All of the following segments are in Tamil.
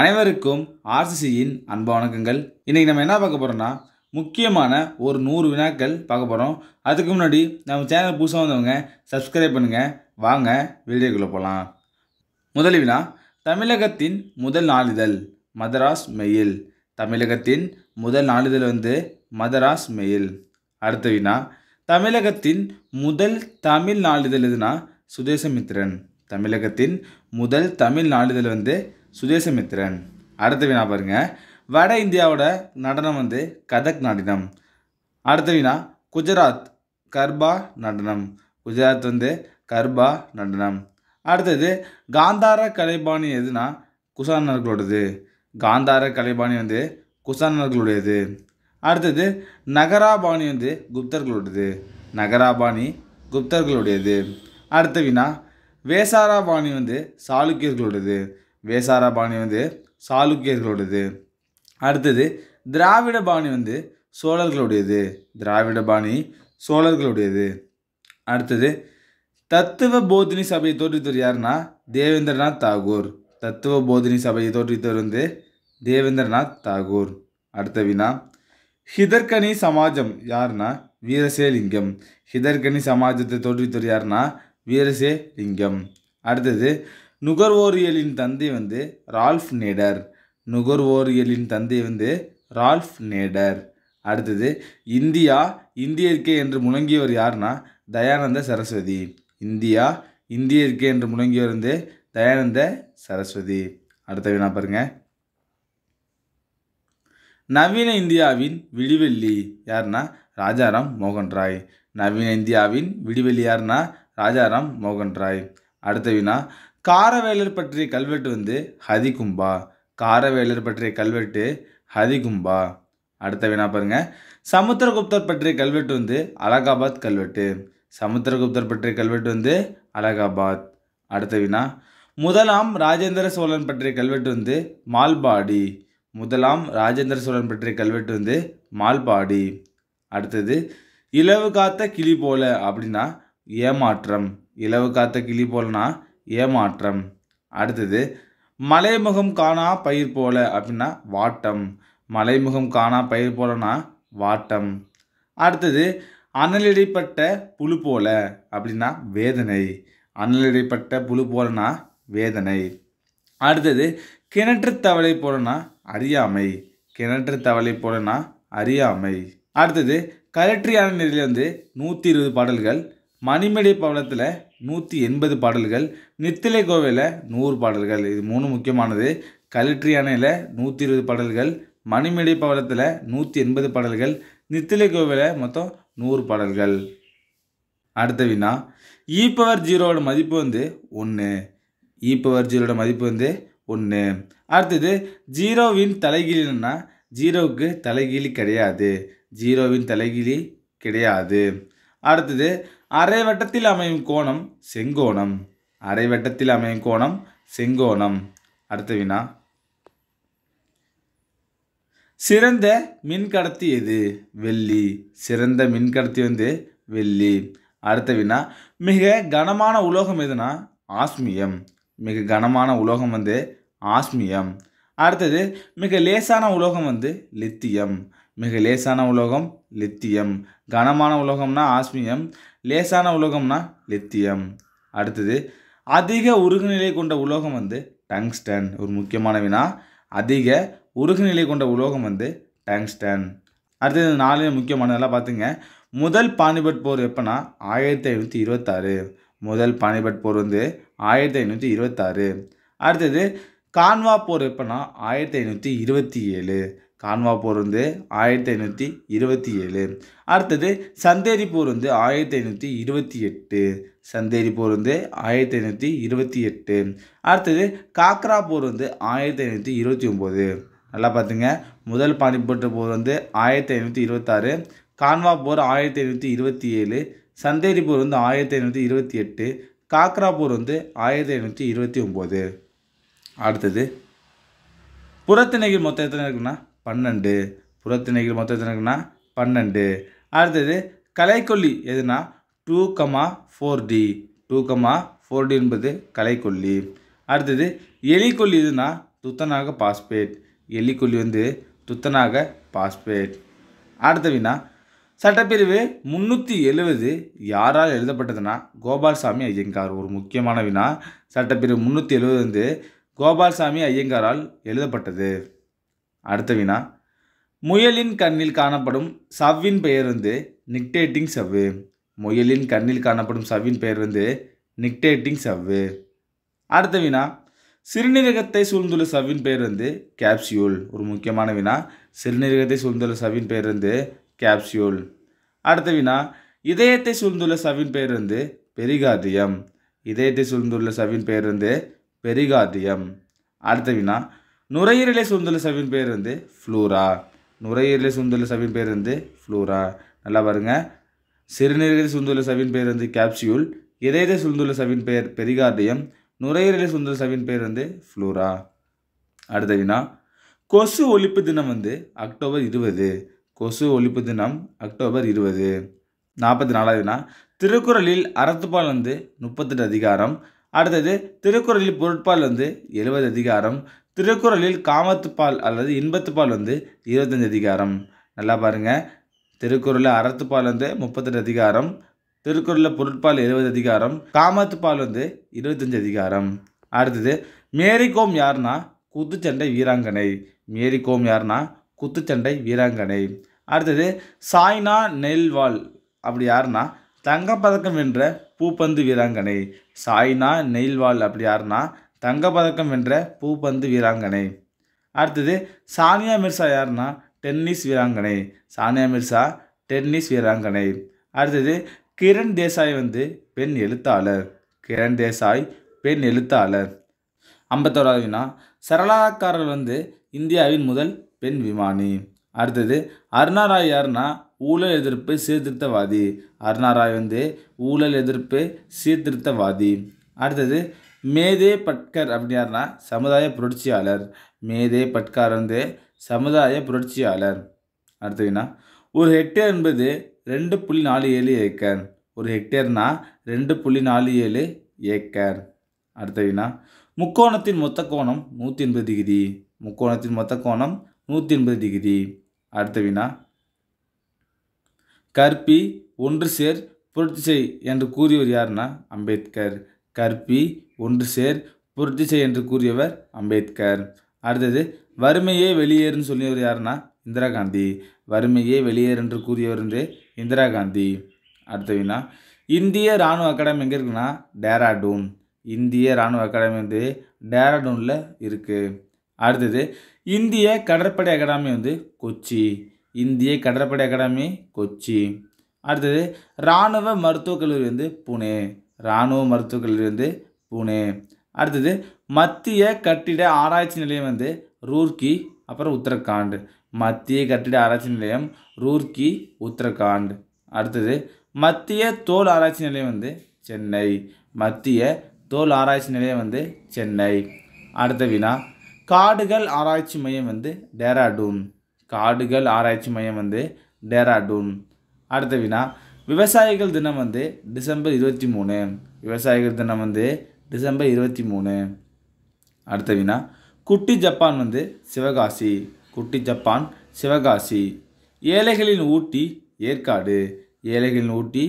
அனைவருக்கும் ஆர்சிசியின் அன்பு வணக்கங்கள் இன்றைக்கி நம்ம என்ன பார்க்க போகிறோம்னா முக்கியமான ஒரு நூறு வினாக்கள் பார்க்க போகிறோம் அதுக்கு முன்னாடி நம்ம சேனல் புதுசாக வந்தவங்க சப்ஸ்கிரைப் பண்ணுங்கள் வாங்க வீடியோக்குள்ளே போகலாம் முதல் வினா தமிழகத்தின் முதல் நாளிதழ் மதராஸ் மெயில் தமிழகத்தின் முதல் நாளிதழ் வந்து மதராஸ் மெயில் அடுத்த வினா தமிழகத்தின் முதல் தமிழ் நாளிதழ் எதுனா சுதேசமித்திரன் தமிழகத்தின் முதல் தமிழ் நாளிதழ் வந்து சுதேசமித்திரன் அடுத்த வினா பாருங்க வட இந்தியாவோட நடனம் வந்து கதக் நடனம் அடுத்த வினா குஜராத் கர்பா நடனம் குஜராத் வந்து கர்பா நடனம் அடுத்தது காந்தார கலைபாணி எதுனா குசானர்களோடது காந்தார கலைபாணி வந்து குசானர்களுடையது அடுத்தது நகராபாணி வந்து குப்தர்களுடையது நகராபாணி குப்தர்களுடையது அடுத்த வினா வேசாராபாணி வந்து சாளுக்கியர்களுடையது வேசாரா பாணி வந்து சாளுக்கியர்களுடையது அடுத்தது திராவிட பாணி வந்து சோழர்களுடையது திராவிட பாணி சோழர்களுடையது அடுத்தது தத்துவ போதினி சபையை தோற்றித்தவர் யாருன்னா தேவேந்திரநாத் தாகூர் தத்துவ போதினி சபையை தோற்றித்தவர் வந்து தேவேந்திரநாத் தாகூர் அடுத்த வினா ஹிதர்கனி சமாஜம் யாருன்னா வீரசேலிங்கம் ஹிதர்கனி சமாஜத்தை தோற்றித்தவர் யாருன்னா வீரசேலிங்கம் அடுத்தது நுகர்வோரியலின் தந்தை வந்து ரால்ஃப் நேடர் நுகர்வோரியலின் தந்தை வந்து ரால்ஃப் நேடர் அடுத்தது இந்தியா இந்தியர்க்கே என்று முழங்கியவர் யாருன்னா தயானந்த சரஸ்வதி இந்தியா இந்தியர்க்கே என்று முழங்கியவர் வந்து தயானந்த சரஸ்வதி அடுத்த வேணா பாருங்க நவீன இந்தியாவின் விடிவெள்ளி யாருன்னா ராஜாராம் மோகன் ராய் நவீன இந்தியாவின் விடிவெள்ளி யாருன்னா ராஜாராம் மோகன் ராய் அடுத்த வினா காரவேலர் பற்றிய கல்வெட்டு வந்து ஹதிகும்பா காரவேலர் பற்றிய கல்வெட்டு ஹதிகும்பா அடுத்த வினா பாருங்க சமுத்திரகுப்தர் பற்றிய கல்வெட்டு வந்து அலகாபாத் கல்வெட்டு சமுத்திரகுப்தர் பற்றிய கல்வெட்டு வந்து அலகாபாத் அடுத்த வினா முதலாம் ராஜேந்திர சோழன் பற்றிய கல்வெட்டு வந்து மால்பாடி முதலாம் ராஜேந்திர சோழன் பற்றிய கல்வெட்டு வந்து மால்பாடி அடுத்தது இலவு காத்த கிளி போல அப்படின்னா ஏமாற்றம் இலவு காத்த கிளி போலனா ஏமாற்றம் அடுத்தது மலைமுகம் காணா பயிர் போல அப்படின்னா வாட்டம் மலைமுகம் காணா பயிர் போலனா வாட்டம் அடுத்தது அனலிடைப்பட்ட புழு போல அப்படின்னா வேதனை அனலிடைப்பட்ட புழு போலனா வேதனை அடுத்தது கிணற்று தவளை போலனா அறியாமை கிணற்று தவளை போலனா அறியாமை அடுத்தது கலற்றியான நிலையிலிருந்து நூற்றி இருபது பாடல்கள் மணிமேடை பவனத்தில் நூற்றி எண்பது பாடல்கள் நித்திலை கோவையில் நூறு பாடல்கள் இது மூணு முக்கியமானது கலிட்ரி அணையில் நூற்றி இருபது பாடல்கள் மணிமேடை பவனத்தில் நூற்றி எண்பது பாடல்கள் நித்திலை கோவையில் மொத்தம் நூறு பாடல்கள் அடுத்த வினா இ பவர் ஜீரோவோட மதிப்பு வந்து ஒன்று இ பவர் ஜீரோட மதிப்பு வந்து ஒன்று அடுத்தது ஜீரோவின் தலைகீழின்னா ஜீரோவுக்கு தலைகீழி கிடையாது ஜீரோவின் தலைகீழி கிடையாது அடுத்தது அரை வட்டத்தில் அமையும் கோணம் செங்கோணம் அரை வட்டத்தில் அமையும் கோணம் செங்கோணம் அடுத்த வினா சிறந்த மின்கடத்தி எது வெள்ளி சிறந்த மின்கடத்தி வந்து வெள்ளி அடுத்த வினா மிக கனமான உலோகம் எதுனா ஆஸ்மியம் மிக கனமான உலோகம் வந்து ஆஸ்மியம் அடுத்தது மிக லேசான உலோகம் வந்து லித்தியம் மிக லேசான உலோகம் லித்தியம் கனமான உலோகம்னா ஆஸ்மியம் லேசான உலோகம்னா லித்தியம் அடுத்தது அதிக உருகுநிலை கொண்ட உலோகம் வந்து டங்ஸ்டன் ஒரு முக்கியமான வினா அதிக உருகுநிலை கொண்ட உலோகம் வந்து டங்ஸ்டன் அடுத்தது நாலு முக்கியமானதெல்லாம் பார்த்துங்க முதல் பானிபட் போர் எப்போனா ஆயிரத்தி ஐநூற்றி இருபத்தாறு முதல் பானிபட் போர் வந்து ஆயிரத்தி ஐநூற்றி இருபத்தாறு அடுத்தது கான்வா போர் எப்போனா ஆயிரத்தி ஐநூற்றி இருபத்தி ஏழு கான்வா போர் வந்து ஆயிரத்தி ஐநூற்றி இருபத்தி ஏழு அடுத்தது சந்தேரி போர் வந்து ஆயிரத்தி ஐநூற்றி இருபத்தி எட்டு சந்தேரி போர் வந்து ஆயிரத்தி ஐநூற்றி இருபத்தி எட்டு அடுத்தது காக்ரா போர் வந்து ஆயிரத்தி ஐநூற்றி இருபத்தி ஒம்பது நல்லா பார்த்துங்க முதல் பானிபட்டு போர் வந்து ஆயிரத்தி ஐநூற்றி இருபத்தாறு கான்வா போர் ஆயிரத்தி ஐநூற்றி இருபத்தி ஏழு சந்தேரி போர் வந்து ஆயிரத்தி ஐநூற்றி இருபத்தி எட்டு காக்ரா போர் வந்து ஆயிரத்தி ஐநூற்றி இருபத்தி ஒம்பது அடுத்தது புறத்திணைகள் மொத்தம் எத்தனை இருக்குன்னா பன்னெண்டு புறத்திணைகள் மொத்தத்திணைகள்னா பன்னெண்டு அடுத்தது கலைக்கொல்லி எதுனா two comma four D two comma four D என்பது கலைக்கொல்லி அடுத்தது எலிக்கொல்லி எதுனா துத்தநாக பாஸ்பேட் எலிக்கொல்லி வந்து துத்தநாக பாஸ்பேட் அடுத்த வினா சட்டப்பிரிவு முந்நூற்றி எழுவது யாரால் எழுதப்பட்டதுன்னா கோபால்சாமி ஐயங்கார் ஒரு முக்கியமான வினா சட்டப்பிரிவு முந்நூற்றி எழுவது வந்து கோபால்சாமி ஐயங்காரால் எழுதப்பட்டது அடுத்த வினா முயலின் கண்ணில் காணப்படும் சவ்வின் பெயர் வந்து நிக்டேட்டிங் சவ்வு முயலின் கண்ணில் காணப்படும் சவ்வின் பெயர் வந்து நிக்டேட்டிங் சவ்வு அடுத்த வினா சிறுநீரகத்தை சூழ்ந்துள்ள சவ்வின் பெயர் வந்து கேப்சியூல் ஒரு முக்கியமான வினா சிறுநீரகத்தை சூழ்ந்துள்ள சவ்வின் பெயர் வந்து கேப்சியூல் அடுத்த வினா இதயத்தை சூழ்ந்துள்ள சவ்வின் பெயர் வந்து பெரிகாதியம் இதயத்தை சூழ்ந்துள்ள சவ்வின் பெயர் வந்து பெரிகாதியம் அடுத்த வினா நுரையீரலை சுந்தல சவின் பேர் வந்து ஃப்ளூரா நுரையீரலை சுந்தல சவின் பேர் வந்து ஃப்ளூரா நல்லா பாருங்க சிறுநீரலை சுந்தல சவின் பேர் வந்து கேப்சியூல் இதயத்தை சுந்தல சவின் பெயர் பெரிகார்டியம் நுரையீரலை சுந்தல சவின் பேர் வந்து ஃப்ளூரா அடுத்த வினா கொசு ஒழிப்பு தினம் வந்து அக்டோபர் இருபது கொசு ஒழிப்பு தினம் அக்டோபர் இருபது நாற்பத்தி நாலாவதுனா திருக்குறளில் அறத்துப்பால் வந்து முப்பத்தெட்டு அதிகாரம் அடுத்தது திருக்குறளில் பொருட்பால் வந்து எழுபது அதிகாரம் திருக்குறளில் காமத்துப்பால் அல்லது இன்பத்துப்பால் வந்து இருபத்தஞ்சு அதிகாரம் நல்லா பாருங்கள் திருக்குறளில் அறத்துப்பால் வந்து முப்பத்தெட்டு அதிகாரம் திருக்குறளில் பொருட்பால் இருபது அதிகாரம் காமத்துப்பால் வந்து இருபத்தஞ்சு அதிகாரம் அடுத்தது மேரிகோம் யாருன்னா குத்துச்சண்டை வீராங்கனை மேரிகோம் யார்னா குத்துச்சண்டை வீராங்கனை அடுத்தது சாய்னா நெல்வால் அப்படி யாருன்னா தங்கப்பதக்கம் வென்ற பூப்பந்து வீராங்கனை சாய்னா நெயில்வால் அப்படி யாருன்னா தங்கப்பதக்கம் வென்ற பூப்பந்து வீராங்கனை அடுத்தது சானியா மிர்சா யாருன்னா டென்னிஸ் வீராங்கனை சானியா மிர்சா டென்னிஸ் வீராங்கனை அடுத்தது கிரண் தேசாய் வந்து பெண் எழுத்தாளர் கிரண் தேசாய் பெண் எழுத்தாளர் ஐம்பத்தோராவது வினா சரளாக்காரர் வந்து இந்தியாவின் முதல் பெண் விமானி அடுத்தது அருணா ராய் யாருன்னா ஊழல் எதிர்ப்பு சீர்திருத்தவாதி அருணா ராய் வந்து ஊழல் எதிர்ப்பு சீர்திருத்தவாதி அடுத்தது மேதே பட்கர் அப்படின்னா சமுதாய புரட்சியாளர் மேதே பட்கார் வந்து சமுதாய புரட்சியாளர் அடுத்தீங்கன்னா ஒரு ஹெக்டேர் என்பது ரெண்டு புள்ளி நாலு ஏழு ஏக்கர் ஒரு ஹெக்டேர்னா ரெண்டு புள்ளி நாலு ஏழு ஏக்கர் அடுத்தீங்கன்னா முக்கோணத்தின் மொத்த கோணம் நூற்றி எண்பது டிகிரி முக்கோணத்தின் மொத்த கோணம் நூற்றி எண்பது டிகிரி அடுத்த வினா கற்பி ஒன்று சேர் புரட்சி செய் என்று கூறியவர் யாருன்னா அம்பேத்கர் கற்பி ஒன்று சேர் புரட்சி செய் என்று கூறியவர் அம்பேத்கர் அடுத்தது வறுமையே வெளியேறுன்னு சொல்லியவர் யாருன்னா இந்திரா காந்தி வறுமையே வெளியேறு என்று கூறியவர் என்று இந்திரா காந்தி அடுத்த இந்திய இராணுவ அகாடமி எங்கே இருக்குன்னா டேராடூன் இந்திய இராணுவ அகாடமி வந்து டேராடூனில் இருக்குது அடுத்தது இந்திய கடற்படை அகாடமி வந்து கொச்சி இந்திய கடற்படை அகாடமி கொச்சி அடுத்தது இராணுவ மருத்துவக் கல்லூரி வந்து புனே இராணுவ மருத்துவக் கல்லூரி வந்து புனே அடுத்தது மத்திய கட்டிட ஆராய்ச்சி நிலையம் வந்து ரூர்கி அப்புறம் உத்தரகாண்ட் மத்திய கட்டிட ஆராய்ச்சி நிலையம் ரூர்கி உத்தரகாண்ட் அடுத்தது மத்திய தோல் ஆராய்ச்சி நிலையம் வந்து சென்னை மத்திய தோல் ஆராய்ச்சி நிலையம் வந்து சென்னை அடுத்த வினா காடுகள் ஆராய்ச்சி மையம் வந்து டேராடூன் காடுகள் ஆராய்ச்சி மையம் வந்து டேராடூன் அடுத்த வினா விவசாயிகள் தினம் வந்து டிசம்பர் இருபத்தி மூணு விவசாயிகள் தினம் வந்து டிசம்பர் இருபத்தி மூணு அடுத்த வினா குட்டி ஜப்பான் வந்து சிவகாசி குட்டி ஜப்பான் சிவகாசி ஏழைகளின் ஊட்டி ஏற்காடு ஏழைகளின் ஊட்டி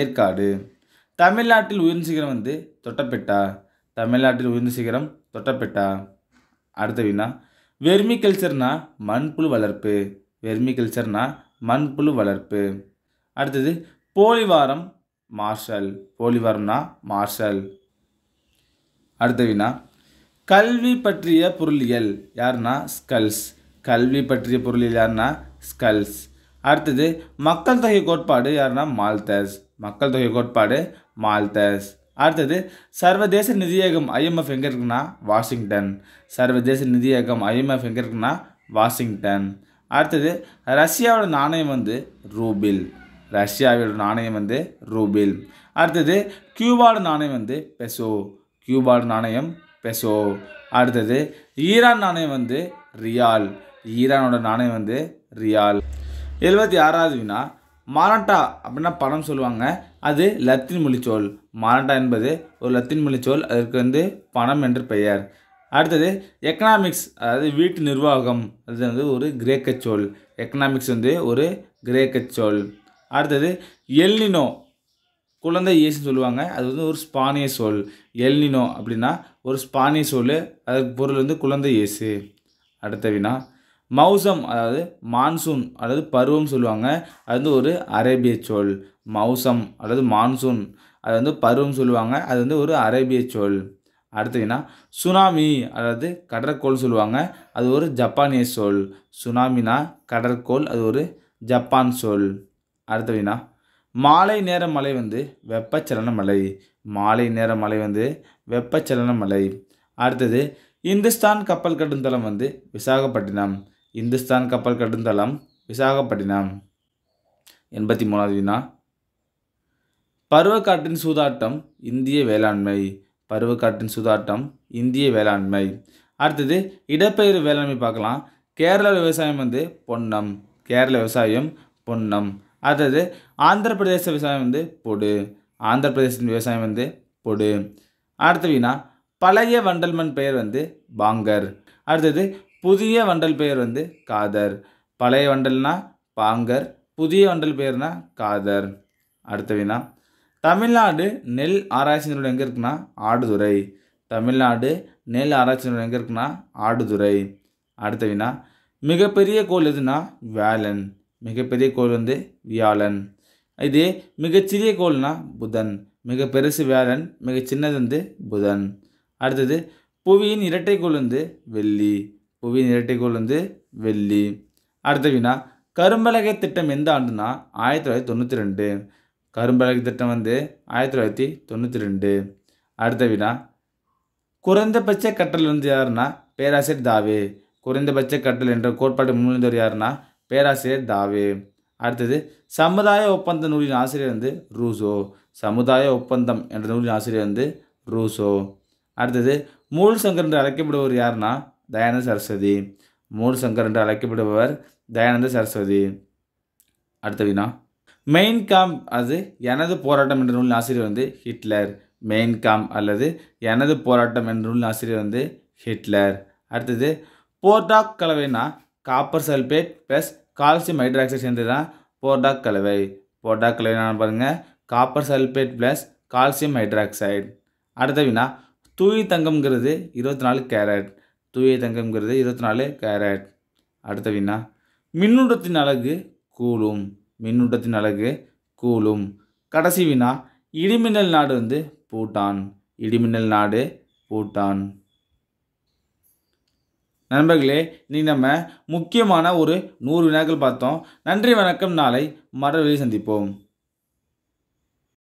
ஏற்காடு தமிழ்நாட்டில் உயர்ந்த சிகரம் வந்து தொட்டப்பெட்டா தமிழ்நாட்டில் உயர்ந்த சிகரம் தொட்டப்பெட்டா அடுத்த வினா வெர்மி கல்ச்சர்னா மண்புழு வளர்ப்பு வெர்மி கல்ச்சர்னா மண்புழு வளர்ப்பு அடுத்தது போலிவாரம் மார்ஷல் போலிவாரம்னா மார்ஷல் அடுத்த வினா கல்வி பற்றிய பொருளியல் யார்னா ஸ்கல்ஸ் கல்வி பற்றிய பொருளியல் யார்னா ஸ்கல்ஸ் அடுத்தது மக்கள் தொகை கோட்பாடு யாருன்னா மால்தஸ் மக்கள் தொகை கோட்பாடு மால்தஸ் அடுத்தது சர்வதேச நிதியகம் ஐஎம்எஃப் எங்கே இருக்குன்னா வாஷிங்டன் சர்வதேச நிதியகம் ஐஎம்எஃப் எங்கே இருக்குன்னா வாஷிங்டன் அடுத்தது ரஷ்யாவோட நாணயம் வந்து ரூபில் ரஷ்யாவோட நாணயம் வந்து ரூபில் அடுத்தது கியூபாவோட நாணயம் வந்து பெசோ கியூபாட் நாணயம் பெசோ அடுத்தது ஈரான் நாணயம் வந்து ரியால் ஈரானோட நாணயம் வந்து ரியால் எழுபத்தி ஆறாவது வினா மாரண்டா அப்படின்னா பணம் சொல்லுவாங்க அது லத்தின் மொழிச்சோல் மாரண்டா என்பது ஒரு லத்தின் மொழிச்சோல் அதற்கு வந்து பணம் என்று பெயர் அடுத்தது எக்கனாமிக்ஸ் அதாவது வீட்டு நிர்வாகம் அது வந்து ஒரு கிரேக்கச்சோல் எக்கனாமிக்ஸ் வந்து ஒரு கிரேக்கச்சோல் அடுத்தது எல்லினோ குழந்தை இயேசு சொல்லுவாங்க அது வந்து ஒரு ஸ்பானிய சொல் எல்னினோ அப்படின்னா ஒரு ஸ்பானிய சொல் அதுக்கு பொருள் வந்து குழந்தை இயேசு அடுத்த வினா மௌசம் அதாவது மான்சூன் அதாவது பருவம் சொல்லுவாங்க அது வந்து ஒரு அரேபிய சொல் மௌசம் அதாவது மான்சூன் அது வந்து பருவம் சொல்லுவாங்க அது வந்து ஒரு அரேபிய சொல் அடுத்ததுன்னா சுனாமி அதாவது கடற்கோள் சொல்லுவாங்க அது ஒரு ஜப்பானிய சொல் சுனாமினா கடற்கோள் அது ஒரு ஜப்பான் சொல் அடுத்ததுனா மாலை நேர மழை வந்து வெப்பச்சலன மழை மாலை நேர மழை வந்து வெப்பச்சலன மழை அடுத்தது இந்துஸ்தான் கப்பல் கட்டும் தளம் வந்து விசாகப்பட்டினம் இந்துஸ்தான் கப்பல் கட்டும் தளம் விசாகப்பட்டினம் எண்பத்தி மூணாவது வினா பருவக்காற்றின் சூதாட்டம் இந்திய வேளாண்மை பருவக்காற்றின் சூதாட்டம் இந்திய வேளாண்மை அடுத்தது இடப்பெயர் வேளாண்மை பார்க்கலாம் கேரள விவசாயம் வந்து பொன்னம் கேரள விவசாயம் பொன்னம் அடுத்தது ஆந்திர பிரதேச விவசாயம் வந்து பொடு ஆந்திர பிரதேசத்தின் விவசாயம் வந்து பொடு அடுத்த வீணா பழைய வண்டல் மண் பெயர் வந்து பாங்கர் அடுத்தது புதிய வண்டல் பெயர் வந்து காதர் பழைய வண்டல்னா பாங்கர் புதிய வண்டல் பெயர்னா காதர் அடுத்த வீணா தமிழ்நாடு நெல் ஆராய்ச்சி நிறுவனம் எங்கே இருக்குன்னா ஆடுதுறை தமிழ்நாடு நெல் ஆராய்ச்சி நிறுவனம் எங்கே இருக்குன்னா ஆடுதுறை அடுத்த வீணா மிகப்பெரிய கோல் எதுனா வேலன் மிகப்பெரிய கோள் வந்து வியாழன் இதே மிகச்சிறிய கோள்னா புதன் மிக பெருசு வியாழன் மிக சின்னது வந்து புதன் அடுத்தது புவியின் இரட்டைக்கோள் வந்து வெள்ளி புவியின் இரட்டைக்கோள் வந்து வெள்ளி அடுத்த வினா கரும்பலகை திட்டம் எந்த ஆண்டுனா ஆயிரத்தி தொள்ளாயிரத்தி தொண்ணூற்றி ரெண்டு கரும்பலகை திட்டம் வந்து ஆயிரத்தி தொள்ளாயிரத்தி தொண்ணூற்றி ரெண்டு அடுத்த வினா குறைந்தபட்ச கற்றல் வந்து யாருன்னா பேராசிரியர் தாவே குறைந்தபட்ச கற்றல் என்ற கோட்பாடு முன்மொழிந்தவர் யாருன்னா பேராசிரியர் தாவே அடுத்தது சமுதாய ஒப்பந்த நூலின் ஆசிரியர் வந்து ரூசோ சமுதாய ஒப்பந்தம் என்ற நூலின் ஆசிரியர் வந்து ரூசோ அடுத்தது மூல் சங்கர் என்று அழைக்கப்படுபவர் யாருன்னா தயானந்த சரஸ்வதி மூல் சங்கர் என்று அழைக்கப்படுபவர் தயானந்த சரஸ்வதி அடுத்த வினா மெயின் காம் அது எனது போராட்டம் என்ற நூலின் ஆசிரியர் வந்து ஹிட்லர் மெயின் காம் அல்லது எனது போராட்டம் என்ற நூலின் ஆசிரியர் வந்து ஹிட்லர் அடுத்தது போர்டாக் கலவைனா copper sulphate plus calcium hydroxide சேர்ந்து தான் போர்டாக் கலவை போர்டாக் கலவை நான் பாருங்கள் copper sulphate plus calcium hydroxide அடுத்த வினா தூய தங்கம்ங்கிறது இருபத்தி நாலு கேரட் தூய தங்கம்ங்கிறது இருபத்தி நாலு கேரட் அடுத்த வினா மின்னூட்டத்தின் அழகு கூலும் மின்னூட்டத்தின் அழகு கூலும் கடைசி வினா இடிமின்னல் நாடு வந்து பூட்டான் இடிமின்னல் நாடு பூட்டான் நண்பர்களே நீ நம்ம முக்கியமான ஒரு நூறு வினாக்கள் பார்த்தோம் நன்றி வணக்கம் நாளை மறுபடியும் சந்திப்போம்